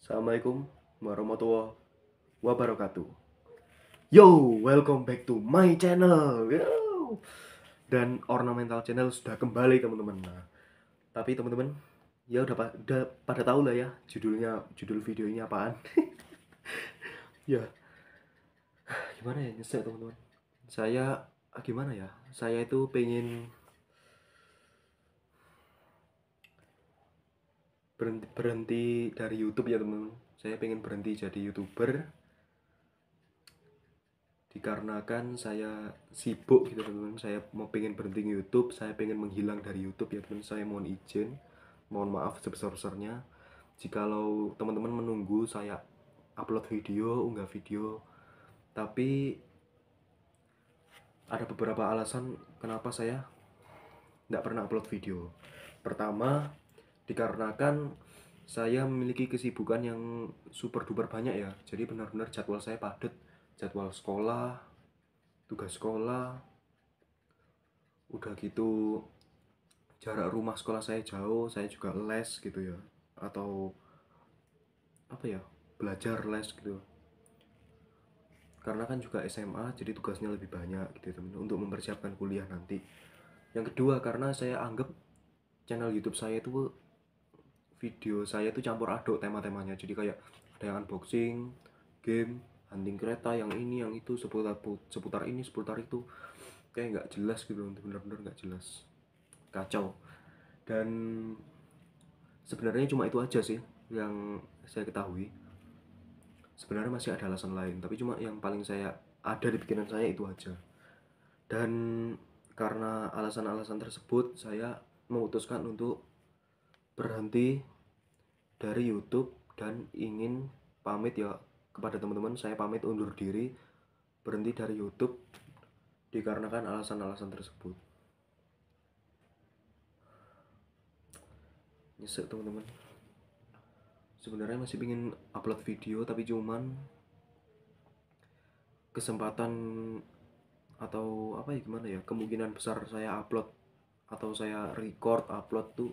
Assalamualaikum warahmatullahi wabarakatuh. Yo, welcome back to my channel. Yo. Dan ornamental channel sudah kembali teman-teman. Nah, tapi teman-teman, ya udah, udah pada tahu lah ya judulnya judul videonya apaan. ya. Gimana ya nyesek teman-teman. Saya ah, gimana ya? Saya itu pengen berhenti berhenti dari YouTube ya teman teman saya pengen berhenti jadi youtuber dikarenakan saya sibuk gitu teman teman saya mau pengen berhenti YouTube saya pengen menghilang dari YouTube ya teman saya mohon izin mohon maaf sebesar besarnya jikalau teman-teman menunggu saya upload video unggah video tapi ada beberapa alasan kenapa saya tidak pernah upload video pertama dikarenakan saya memiliki kesibukan yang super duper banyak ya jadi benar-benar jadwal saya padat jadwal sekolah tugas sekolah udah gitu jarak rumah sekolah saya jauh saya juga les gitu ya atau apa ya belajar les gitu karena kan juga SMA jadi tugasnya lebih banyak gitu ya, teman untuk mempersiapkan kuliah nanti yang kedua karena saya anggap channel YouTube saya itu video saya itu campur aduk tema-temanya jadi kayak ada yang unboxing game hunting kereta yang ini yang itu seputar seputar ini seputar itu kayak nggak jelas gitu nanti bener-bener nggak jelas kacau dan sebenarnya cuma itu aja sih yang saya ketahui sebenarnya masih ada alasan lain tapi cuma yang paling saya ada di pikiran saya itu aja dan karena alasan-alasan tersebut saya memutuskan untuk berhenti dari YouTube dan ingin pamit ya kepada teman-teman saya pamit undur diri berhenti dari YouTube dikarenakan alasan-alasan tersebut. Nyesek teman-teman. Sebenarnya masih ingin upload video tapi cuman kesempatan atau apa ya gimana ya kemungkinan besar saya upload atau saya record upload tuh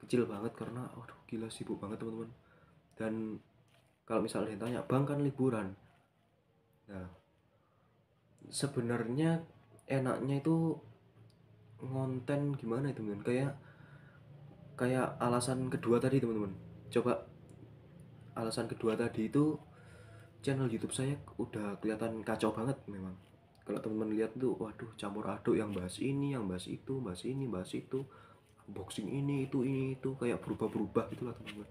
kecil banget karena aduh gila sibuk banget teman-teman dan kalau misalnya ditanya bang kan liburan nah sebenarnya enaknya itu ngonten gimana itu teman-teman kayak kayak alasan kedua tadi teman-teman coba alasan kedua tadi itu channel YouTube saya udah kelihatan kacau banget memang kalau teman-teman lihat tuh waduh campur aduk yang bahas ini yang bahas itu bahas ini bahas itu boxing ini itu ini itu kayak berubah-berubah gitulah teman-teman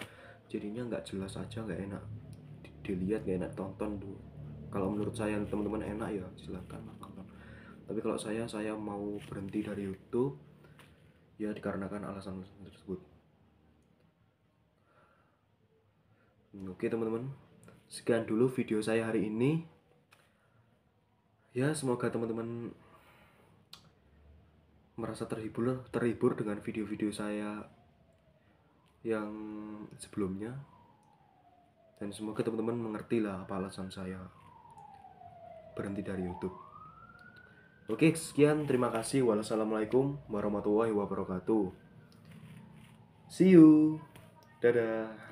jadinya nggak jelas aja nggak enak dilihat nggak enak tonton tuh kalau menurut saya teman-teman enak ya silahkan tonton tapi kalau saya saya mau berhenti dari YouTube ya dikarenakan alasan tersebut oke teman-teman sekian dulu video saya hari ini ya semoga teman-teman merasa terhibur terhibur dengan video-video saya yang sebelumnya dan semoga teman-teman mengerti lah apa alasan saya berhenti dari YouTube. Oke, sekian. Terima kasih. Wassalamualaikum warahmatullahi wabarakatuh. See you. Dadah.